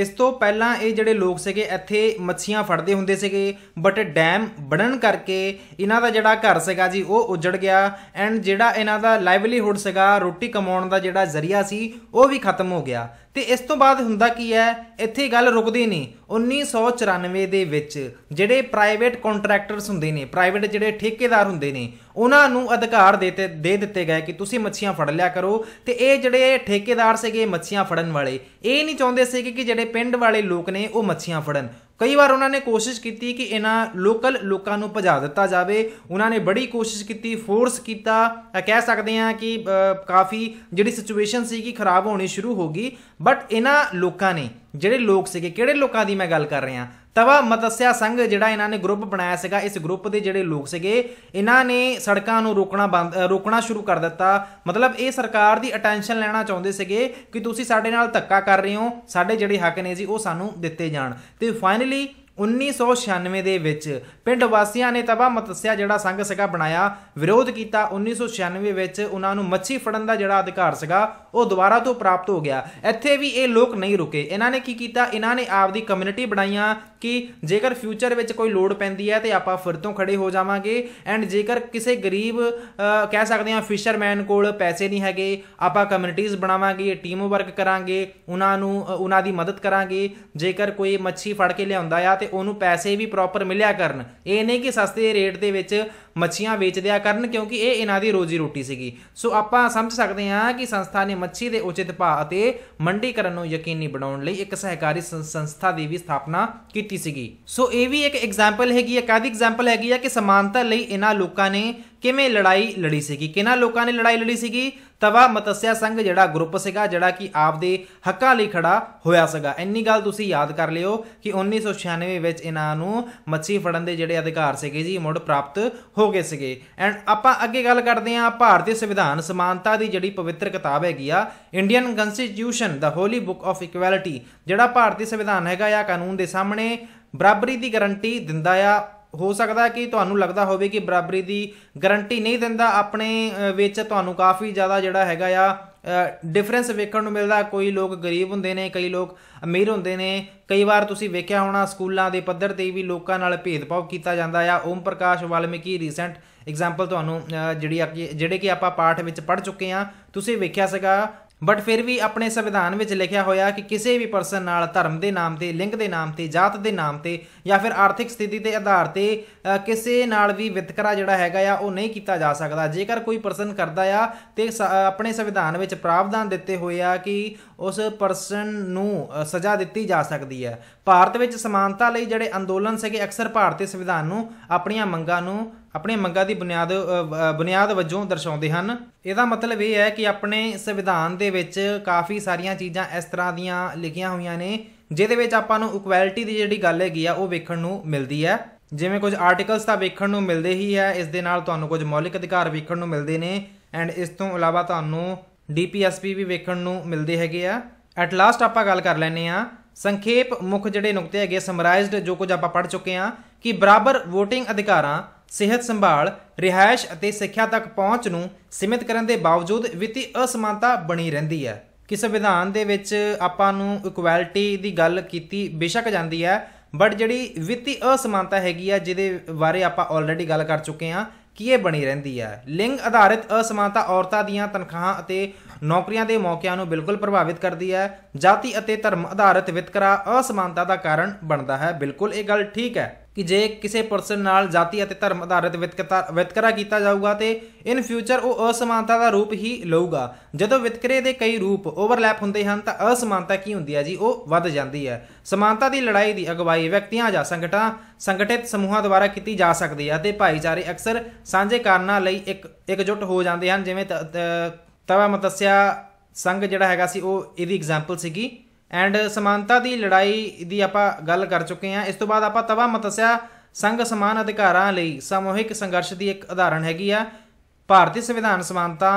ਇਸ ਤੋਂ ਪਹਿਲਾਂ ਇਹ ਜਿਹੜੇ ਲੋਕ ਸੀਗੇ ਇੱਥੇ ਮੱਛੀਆਂ ਫੜਦੇ ਹੁੰਦੇ ਸੀਗੇ ਬਟ ਡੈਮ ਬਣਨ ਕਰਕੇ ਇਹਨਾਂ ਦਾ ਜਿਹੜਾ ਘਰ ਸੀਗਾ ਜੀ ਉਹ ਉਜੜ ਗਿਆ ਐਂਡ ਜਿਹੜਾ ਇਹਨਾਂ ਦਾ ਲਾਈਵਲੀਹੁੱਡ ਸੀਗਾ ਰੋਟੀ ਕਮਾਉਣ ਦਾ ਜਿਹੜਾ ਜ਼ਰੀਆ ਸੀ ਉਹ ਵੀ ਖਤਮ ਹੋ ਗਿਆ ਤੇ ਇਸ ਤੋਂ ਬਾਅਦ ਹੁੰਦਾ ਕੀ ਹੈ ਇੱਥੇ ਗੱਲ ਰੁਕਦੀ ਨਹੀਂ 1994 ਦੇ ਵਿੱਚ ਜਿਹੜੇ ਪ੍ਰਾਈਵੇਟ ਕੰਟਰੈਕਟਰਸ ਹੁੰਦੇ ਨੇ ਪ੍ਰਾਈਵੇਟ ਜਿਹੜੇ ਠੇਕੇਦਾਰ ਹੁੰਦੇ ਨੇ ਉਹਨਾਂ ਨੂੰ ਅਧਿਕਾਰ ਦੇ ਦੇ ਦਿੱਤੇ ਗਏ ਕਿ ਤੁਸੀਂ ਮੱਛੀਆਂ ਫੜ ਲਿਆ ਕਰੋ ਤੇ ਇਹ ਜਿਹੜੇ ਠੇਕੇਦਾਰ ਸੀਗੇ ਮੱਛੀਆਂ ਫੜਨ ਵਾਲੇ ਇਹ ਨਹੀਂ ਚਾਹੁੰਦੇ ਸੀ ਕਿ ਜਿਹੜੇ ਪਿੰਡ ਵਾਲੇ ਲੋਕ ਨੇ ਉਹ ਮੱਛੀਆਂ ਫੜਨ ਕਈ ਵਾਰ ਉਹਨਾਂ ਨੇ ਕੋਸ਼ਿਸ਼ ਕੀਤੀ ਕਿ ਇਹਨਾਂ ਲੋਕਲ ਲੋਕਾਂ ਨੂੰ ਭਜਾ ਦਿੱਤਾ ਜਾਵੇ ਉਹਨਾਂ ਨੇ ਬੜੀ ਕੋਸ਼ਿਸ਼ ਕੀਤੀ ਫੋਰਸ ਕੀਤਾ ਕਹਿ ਸਕਦੇ ਆ ਕਿ ਕਾਫੀ ਜਿਹੜੀ ਸਿਚੁਏਸ਼ਨ ਸੀ ਕਿ ਖਰਾਬ ਹੋਣੀ ਸ਼ੁਰੂ ਹੋ ਗਈ ਬਟ ਇਹਨਾਂ ਲੋਕਾਂ ਨੇ ਜਿਹੜੇ ਲੋਕ ਸੀਗੇ ਕਿਹੜੇ ਲੋਕਾਂ ਦੀ ਮੈਂ ਗੱਲ ਕਰ ਰਿਹਾ ਤਵਾ ਮਤਸਿਆ ਸੰਘ ਜਿਹੜਾ ਇਹਨਾਂ ਨੇ ਗਰੁੱਪ ਬਣਾਇਆ ਸੀਗਾ ਇਸ ਗਰੁੱਪ ਦੇ ਜਿਹੜੇ ਲੋਕ ਸੀਗੇ ਇਹਨਾਂ ਨੇ ਸੜਕਾਂ ਨੂੰ ਰੋਕਣਾ ਬੰਦ ਰੋਕਣਾ ਸ਼ੁਰੂ ਕਰ ਦਿੱਤਾ ਮਤਲਬ ਇਹ ਸਰਕਾਰ ਦੀ ਅਟੈਂਸ਼ਨ ਲੈਣਾ ਚਾਹੁੰਦੇ ਸੀਗੇ ਕਿ ਤੁਸੀਂ ਸਾਡੇ ਨਾਲ ਧੱਕਾ ਕਰ ਰਹੇ ਹੋ ਸਾਡੇ ਜਿਹੜੇ ਹੱਕ ਨੇ ਜੀ ਉਹ ਸਾਨੂੰ ਦਿੱਤੇ ਜਾਣ ਤੇ ਫਾਈਨਲੀ 1996 ਦੇ ਵਿੱਚ ਪਿੰਡ ਵਾਸੀਆਂ ਨੇ ਤਵਾ ਮਤਸਿਆ ਜਿਹੜਾ ਸੰਘ ਸੀਗਾ ਬਣਾਇਆ ਵਿਰੋਧ ਕੀਤਾ 1996 ਵਿੱਚ ਉਹਨਾਂ ਨੂੰ ਮੱਛੀ ਫੜਨ ਦਾ ਜਿਹੜਾ ਅਧਿਕਾਰ ਸੀਗਾ ਉਹ ਦੁਬਾਰਾ ਤੋਂ ਪ੍ਰਾਪਤ ਹੋ ਗਿਆ ਇੱਥੇ ਵੀ ਇਹ ਲੋਕ ਨਹੀਂ ਰੁਕੇ ਇਹਨਾਂ ਨੇ ਕੀ ਕੀਤਾ ਇਹਨਾਂ ਨੇ ਆਪਦੀ ਕਮਿਊਨਿਟੀ ਬਣਾਈਆਂ ਕਿ ਜੇਕਰ ਫਿਊਚਰ ਵਿੱਚ ਕੋਈ ਲੋਡ ਪੈਂਦੀ ਹੈ ਤੇ ਆਪਾਂ ਫਿਰ ਤੋਂ ਖੜੇ ਹੋ ਜਾਵਾਂਗੇ ਐਂਡ ਜੇਕਰ ਕਿਸੇ ਗਰੀਬ ਕਹਿ ਸਕਦੇ ਹਾਂ ਫਿਸ਼ਰਮੈਨ ਕੋਲ ਪੈਸੇ ਨਹੀਂ ਹੈਗੇ ਆਪਾਂ ਕਮਿਊਨਿਟੀਆਂ ਬਣਾਵਾਂਗੇ ਟੀਮ ਵਰਕ ਕਰਾਂਗੇ ਉਹਨਾਂ ਨੂੰ ਉਹਨਾਂ ਦੀ ਮਦਦ ਕਰਾਂਗੇ ਜੇਕਰ ਕੋਈ ਮੱਛੀ ਫੜ ਕੇ ਲਿਆਉਂਦਾ ਆ ਤੇ ਉਹਨੂੰ ਪੈਸੇ ਵੀ ਪ੍ਰੋਪਰ ਮਿਲਿਆ ਕਰਨ ਇਹ ਨਹੀਂ ਕਿ ਸਸਤੇ ਰੇਟ ਦੇ ਵਿੱਚ ਮੱਛੀਆਂ ਵੇਚਦਿਆ ਕਰਨ ਕਿਉਂਕਿ ਇਹ ਇਹਨਾਂ ਦੀ ਰੋਜ਼ੀ ਰੋਟੀ ਸੀਗੀ ਸੋ ਆਪਾਂ ਸਮਝ ਸਕਦੇ ਹਾਂ ਕਿ ਸੰਸਥਾ ਨੇ ਮੱਛੀ ਦੇ ਉਚਿਤ ਭਾਅ ਅਤੇ ਮੰਡੀਕਰਨ ਨੂੰ ਯਕੀਨੀ ਬਣਾਉਣ ਲਈ ਇੱਕ ਸਹਿਕਾਰੀ ਸੰਸਥਾ ਦੀ ਵੀ ਸਥਾਪਨਾ ਕੀਤੀ ਸੀਗੀ ਸੋ ਇਹ ਵੀ ਇੱਕ ਐਗਜ਼ਾਮਪਲ ਹੈਗੀ ਹੈ ਕਾਦੀ ਐਗਜ਼ਾਮਪਲ ਹੈਗੀ ਹੈ ਕਿ ਸਮਾਨਤਾ ਲਈ ਇਹਨਾਂ ਲੋਕਾਂ ਨੇ ਕਿਵੇਂ ਲੜਾਈ ਲੜੀ ਸੀਗੀ ਕਿਹਨਾਂ ਲੋਕਾਂ ਨੇ ਲੜਾਈ ਲੜੀ ਸੀਗੀ ਤਵਾ ਮਤਸਿਆ ਸੰਘ ਜਿਹੜਾ ਗਰੁੱਪ ਸੀਗਾ ਜਿਹੜਾ ਕਿ ਆਪਦੇ ਹੱਕਾਂ ਲਈ ਖੜਾ ਹੋਇਆ ਸੀਗਾ ਇੰਨੀ ਗੱਲ ਤੁਸੀਂ ਯਾਦ ਕਰ ਲਿਓ ਕਿ 1996 ਵਿੱਚ ਇਹਨਾਂ ਨੂੰ ਮੱਛੀ ਫੜਨ ਦੇ ਜਿਹੜੇ ਅਧਿਕਾਰ ਸੀਗੇ ਜੀ ਮੁੜ ਪ੍ਰਾਪਤ ਹੋ ਗਏ ਸੀਗੇ ਐਂਡ ਆਪਾਂ ਅੱਗੇ ਗੱਲ ਕਰਦੇ ਹਾਂ ਭਾਰਤੀ ਸੰਵਿਧਾਨ ਸਮਾਨਤਾ ਦੀ ਜਿਹੜੀ ਪਵਿੱਤਰ ਕਿਤਾਬ ਹੈਗੀ ਆ ਇੰਡੀਅਨ ਕਨਸਟੀਟਿਊਸ਼ਨ ਦਾ ਹੋਲੀ ਬੁੱਕ ਆਫ ਇਕੁਐਲਿਟੀ ਜਿਹੜਾ ਭਾਰਤੀ ਸੰਵਿਧਾਨ ਹੈਗਾ ਆ ਕਾਨੂੰਨ ਦੇ ਸਾਹਮਣੇ ਬਰਾਬਰੀ ਦੀ ਗਾਰੰਟੀ ਦਿੰਦਾ ਆ ਹੋ ਸਕਦਾ ਕਿ ਤੁਹਾਨੂੰ ਲੱਗਦਾ ਹੋਵੇ ਕਿ ਬਰਾਬਰੀ ਦੀ ਗਾਰੰਟੀ ਨਹੀਂ ਦਿੰਦਾ ਆਪਣੇ ਵਿੱਚ ਤੁਹਾਨੂੰ ਕਾਫੀ ਜ਼ਿਆਦਾ ਜਿਹੜਾ ਹੈਗਾ ਆ ਡਿਫਰੈਂਸ ਵੇਖਣ ਨੂੰ ਮਿਲਦਾ ਕੋਈ ਲੋਕ ਗਰੀਬ ਹੁੰਦੇ ਨੇ ਕਈ ਲੋਕ ਅਮੀਰ ਹੁੰਦੇ ਨੇ ਕਈ ਵਾਰ ਤੁਸੀਂ ਵੇਖਿਆ ਹੋਣਾ ਸਕੂਲਾਂ ਦੇ ਪੱਧਰ ਤੇ ਵੀ ਲੋਕਾਂ ਨਾਲ ਭੇਦਭਾਵ ਕੀਤਾ ਜਾਂਦਾ ਆ ਓਮ ਪ੍ਰਕਾਸ਼ ਵਾਲਮੀਕੀ ਰੀਸੈਂਟ ਐਗਜ਼ਾਮਪਲ ਤੁਹਾਨੂੰ ਜਿਹੜੀ ਜਿਹੜੇ ਕਿ ਆਪਾਂ ਪਾਠ ਵਿੱਚ ਪੜ ਚੁੱਕੇ ਆ ਤੁਸੀਂ ਵੇਖਿਆ ਸੀਗਾ ਬਟ ਫਿਰ ਵੀ ਆਪਣੇ ਸੰਵਿਧਾਨ ਵਿੱਚ ਲਿਖਿਆ ਹੋਇਆ ਕਿ ਕਿਸੇ ਵੀ ਪਰਸਨ ਨਾਲ ਧਰਮ ਦੇ ਨਾਮ ਤੇ ਲਿੰਗ ਦੇ ਨਾਮ ਤੇ ਜਾਤ ਦੇ ਨਾਮ ਤੇ ਜਾਂ ਫਿਰ ਆਰਥਿਕ ਸਥਿਤੀ ਦੇ ਆਧਾਰ ਤੇ ਕਿਸੇ ਨਾਲ ਵੀ ਵਿਤਕਰਾ ਜਿਹੜਾ ਹੈਗਾ ਆ ਉਹ ਨਹੀਂ ਕੀਤਾ ਜਾ ਸਕਦਾ ਜੇਕਰ ਕੋਈ ਪਰਸਨ ਕਰਦਾ ਆ ਤੇ ਆਪਣੇ ਸੰਵਿਧਾਨ ਵਿੱਚ ਪ੍ਰਾਵਧਾਨ ਦਿੱਤੇ ਹੋਏ ਆ ਕਿ ਉਸ ਪਰਸਨ ਨੂੰ ਸਜ਼ਾ ਦਿੱਤੀ ਜਾ ਸਕਦੀ ਹੈ ਭਾਰਤ ਵਿੱਚ ਸਮਾਨਤਾ ਲਈ ਜਿਹੜੇ ਅੰਦੋਲਨ ਸੀਗੇ ਅਕਸਰ ਭਾਰਤੀ ਸੰਵਿਧਾਨ ਨੂੰ ਆਪਣੀਆਂ ਮੰਗਾਂ ਨੂੰ ਆਪਣੇ ਮੰਗਾਂ ਦੀ ਬੁਨਿਆਦ ਬੁਨਿਆਦ ਵਜੋਂ ਦਰਸਾਉਂਦੇ ਹਨ ਇਹਦਾ ਮਤਲਬ ਇਹ ਹੈ ਕਿ ਆਪਣੇ ਸੰਵਿਧਾਨ ਦੇ ਵਿੱਚ ਕਾਫੀ ਸਾਰੀਆਂ ਚੀਜ਼ਾਂ ਇਸ ਤਰ੍ਹਾਂ ਦੀਆਂ ਲਿਖੀਆਂ ਹੋਈਆਂ ਨੇ ਜਿਹਦੇ ਵਿੱਚ ਆਪਾਂ ਨੂੰ ਇਕੁਐਲਿਟੀ ਦੀ ਜਿਹੜੀ ਗੱਲ ਹੈਗੀ ਆ ਉਹ ਵੇਖਣ ਨੂੰ ਮਿਲਦੀ ਹੈ ਜਿਵੇਂ ਕੁਝ ਆਰਟੀਕਲਸ ਤਾਂ ਵੇਖਣ ਨੂੰ ਮਿਲਦੇ ਹੀ ਹੈ ਇਸ ਦੇ ਨਾਲ ਤੁਹਾਨੂੰ ਕੁਝ ਮੌਲਿਕ ਅਧਿਕਾਰ ਵੇਖਣ ਨੂੰ ਮਿਲਦੇ ਨੇ ਐਂਡ ਇਸ ਤੋਂ ਇਲਾਵਾ ਤੁਹਾਨੂੰ ਡੀਪੀਐਸਪੀ ਵੀ ਵੇਖਣ ਨੂੰ ਮਿਲਦੇ ਹੈਗੇ ਆ ਐਟ ਲਾਸਟ ਆਪਾਂ ਗੱਲ ਕਰ ਲੈਨੇ ਆ ਸੰਖੇਪ ਮੁੱਖ ਜਿਹੜੇ ਨੁਕਤੇ ਹੈਗੇ ਸਮਰਾਈਜ਼ਡ ਜੋ ਕੁਝ ਆਪਾਂ ਪੜ ਚੁੱਕੇ ਆ ਕਿ ਬਰਾਬਰ VOTING ਅਧਿਕਾਰਾਂ ਸਿਹਤ ਸੰਭਾਲ, ਰਿਹਾਇਸ਼ ਅਤੇ ਸਿੱਖਿਆ ਤੱਕ ਪਹੁੰਚ ਨੂੰ ਸੀਮਿਤ ਕਰਨ ਦੇ ਬਾਵਜੂਦ ਵਿੱਤੀ ਅਸਮਾਨਤਾ ਬਣੀ ਰਹਿੰਦੀ ਹੈ ਕਿ ਸੰਵਿਧਾਨ ਦੇ ਵਿੱਚ ਆਪਾਂ ਨੂੰ ਇਕੁਐਲਿਟੀ ਦੀ ਗੱਲ ਕੀਤੀ ਬੇਸ਼ੱਕ ਜਾਂਦੀ ਹੈ ਬਟ ਜਿਹੜੀ ਵਿੱਤੀ ਅਸਮਾਨਤਾ ਹੈਗੀ ਆ ਜਿਹਦੇ ਬਾਰੇ ਆਪਾਂ ਆਲਰੇਡੀ ਗੱਲ ਕਰ ਚੁੱਕੇ ਆ ਕਿ ਇਹ ਬਣੀ ਰਹਿੰਦੀ ਹੈ ਲਿੰਗ ਆਧਾਰਿਤ ਅਸਮਾਨਤਾ ਔਰਤਾਂ ਦੀਆਂ ਤਨਖਾਹਾਂ ਅਤੇ ਨੌਕਰੀਆਂ ਦੇ ਮੌਕਿਆਂ ਨੂੰ ਬਿਲਕੁਲ ਪ੍ਰਭਾਵਿਤ ਕਰਦੀ ਹੈ ਜਾਤੀ ਅਤੇ ਧਰਮ ਆਧਾਰਿਤ ਵਿਤਕਰਾ ਅਸਮਾਨਤਾ ਦਾ ਕਾਰਨ ਬਣਦਾ ਹੈ ਬਿਲਕੁਲ ਇਹ ਗੱਲ ਠੀਕ ਹੈ ਕਿ ਜੇ ਕਿਸੇ ਪਰਸਨ ਨਾਲ ਜਾਤੀ ਅਤੇ ਧਰਮ ਆਧਾਰਿਤ ਵਿਤਕਰਾ ਕੀਤਾ ਜਾਊਗਾ ਤੇ ਇਨ ਫਿਊਚਰ ਉਹ ਅਸਮਾਨਤਾ ਦਾ ਰੂਪ ਹੀ ਲਊਗਾ ਜਦੋਂ ਵਿਤਕਰੇ ਦੇ ਕਈ ਰੂਪ ਓਵਰਲੈਪ ਹੁੰਦੇ ਹਨ ਤਾਂ ਅਸਮਾਨਤਾ ਕੀ ਹੁੰਦੀ ਹੈ ਜੀ ਉਹ ਵੱਧ ਜਾਂਦੀ ਹੈ ਸਮਾਨਤਾ ਦੀ ਲੜਾਈ ਦੀ ਅਗਵਾਈ ਵਿਅਕਤੀਆਂ ਜਾਂ ਸੰਗਠਨਾਂ ਸੰਗਠਿਤ ਸਮੂਹਾਂ ਦੁਆਰਾ ਕੀਤੀ ਜਾ ਸਕਦੀ ਹੈ ਤੇ ਭਾਈਚਾਰੇ ਅਕਸਰ ਸਾਂਝੇ ਕਾਰਨਾਂ ਲਈ ਇੱਕ ਇਕਜੁੱਟ ਹੋ ਜਾਂਦੇ ਹਨ ਜਿਵੇਂ ਤਵਾ ਮਤਸਿਆ ਸੰਘ ਜਿਹੜਾ ਹੈਗਾ ਸੀ ਉਹ ਇਹਦੀ ਐਗਜ਼ਾਮਪਲ ਸੀਗੀ ਐਂਡ ਸਮਾਨਤਾ ਦੀ ਲੜਾਈ ਦੀ ਆਪਾਂ ਗੱਲ ਕਰ ਚੁੱਕੇ ਹਾਂ ਇਸ ਤੋਂ ਬਾਅਦ ਆਪਾਂ ਤਵਾ ਮਤਸਿਆ ਸੰਘ ਸਮਾਨ ਅਧਿਕਾਰਾਂ ਲਈ ਸਮੂਹਿਕ ਸੰਘਰਸ਼ ਦੀ ਇੱਕ ਉਦਾਹਰਣ ਹੈਗੀ ਆ ਭਾਰਤੀ ਸੰਵਿਧਾਨ ਸਮਾਨਤਾ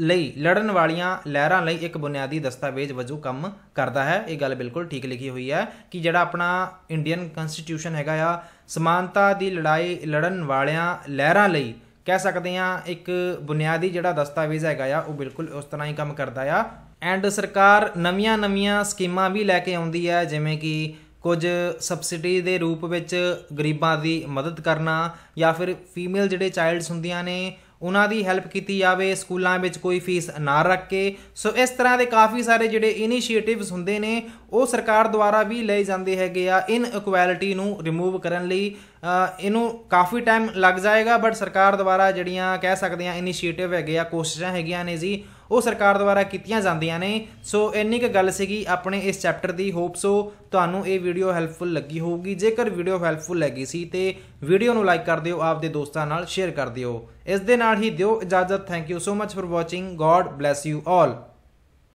ਲਈ ਲੜਨ ਵਾਲੀਆਂ ਲਹਿਰਾਂ ਲਈ ਇੱਕ ਬੁਨਿਆਦੀ ਦਸਤਾਵੇਜ਼ ਵਜੋਂ ਕੰਮ ਕਰਦਾ ਹੈ ਇਹ ਗੱਲ ਬਿਲਕੁਲ ਠੀਕ ਲਿਖੀ ਹੋਈ ਹੈ ਕਿ ਜਿਹੜਾ ਆਪਣਾ ਇੰਡੀਅਨ ਕਨਸਟੀਟਿਊਸ਼ਨ ਹੈਗਾ ਆ ਸਮਾਨਤਾ ਦੀ ਲੜਾਈ ਲੜਨ ਵਾਲਿਆਂ ਲਹਿਰਾਂ ਲਈ ਕਹਿ ਸਕਦੇ ਆ ਇੱਕ ਬੁਨਿਆਦੀ ਜਿਹੜਾ ਦਸਤਾਵੇਜ਼ ਹੈਗਾ ਆ ਉਹ ਬਿਲਕੁਲ ਉਸ ਤਰ੍ਹਾਂ ਹੀ ਕੰਮ ਕਰਦਾ ਆ ਐਂਡ ਸਰਕਾਰ ਨਵੀਆਂ-ਨਵੀਆਂ ਸਕੀਮਾਂ ਵੀ ਲੈ ਕੇ ਆਉਂਦੀ ਹੈ ਜਿਵੇਂ ਕਿ ਕੁਝ ਸਬਸਿਡੀ ਦੇ ਰੂਪ ਵਿੱਚ ਗਰੀਬਾਂ ਦੀ ਮਦਦ ਕਰਨਾ ਜਾਂ ਫਿਰ ਫੀਮੇਲ ਜਿਹੜੇ ਚਾਈਲਡਸ ਹੁੰਦੀਆਂ ਨੇ ਉਹਨਾਂ ਦੀ ਹੈਲਪ ਕੀਤੀ ਜਾਵੇ ਸਕੂਲਾਂ ਵਿੱਚ ਕੋਈ ਫੀਸ ਨਾ ਰੱਖ ਕੇ ਸੋ ਇਸ ਤਰ੍ਹਾਂ ਦੇ ਕਾਫੀ ਸਾਰੇ ਜਿਹੜੇ ਇਨੀਸ਼ੀਏਟਿਵਸ ਹੁੰਦੇ ਨੇ ਉਹ ਸਰਕਾਰ ਦੁਆਰਾ ਵੀ ਲਏ ਜਾਂਦੇ ਹੈਗੇ ਆ ਇਨ ਇਕੁਐਲਿਟੀ ਨੂੰ ਰਿਮੂਵ ਕਰਨ ਲਈ ਇਹਨੂੰ ਕਾਫੀ ਟਾਈਮ ਲੱਗ ਜਾਏਗਾ ਬਟ ਸਰਕਾਰ ਦੁਆਰਾ ਜਿਹੜੀਆਂ ਕਹਿ ਸਕਦੇ ਆ ਇਨੀਸ਼ੀਏਟਿਵ ਹੈਗੇ ਆ ਕੋਸ਼ਿਸ਼ਾਂ ਹੈਗੀਆਂ ਨੇ ਜੀ ਉਹ ਸਰਕਾਰ ਦੁਆਰਾ ਕੀਤੀਆਂ ਜਾਂਦੀਆਂ ਨੇ ਸੋ ਇੰਨੀ ਕੁ ਗੱਲ ਸੀਗੀ ਆਪਣੇ ਇਸ ਚੈਪਟਰ ਦੀ ਹੋਪ ਸੋ ਤੁਹਾਨੂੰ ਇਹ ਵੀਡੀਓ ਹੈਲਪਫੁਲ ਲੱਗੀ ਹੋਊਗੀ ਜੇਕਰ ਵੀਡੀਓ ਹੈਲਪਫੁਲ ਲੱਗੀ ਸੀ ਤੇ ਵੀਡੀਓ ਨੂੰ ਲਾਈਕ ਕਰ ਦਿਓ ਆਪਦੇ ਦੋਸਤਾਂ ਨਾਲ ਸ਼ੇਅਰ ਕਰ ਦਿਓ ਇਸ ਦੇ ਨਾਲ ਹੀ ਦਿਓ ਇਜਾਜ਼ਤ thank you so much for watching God bless you all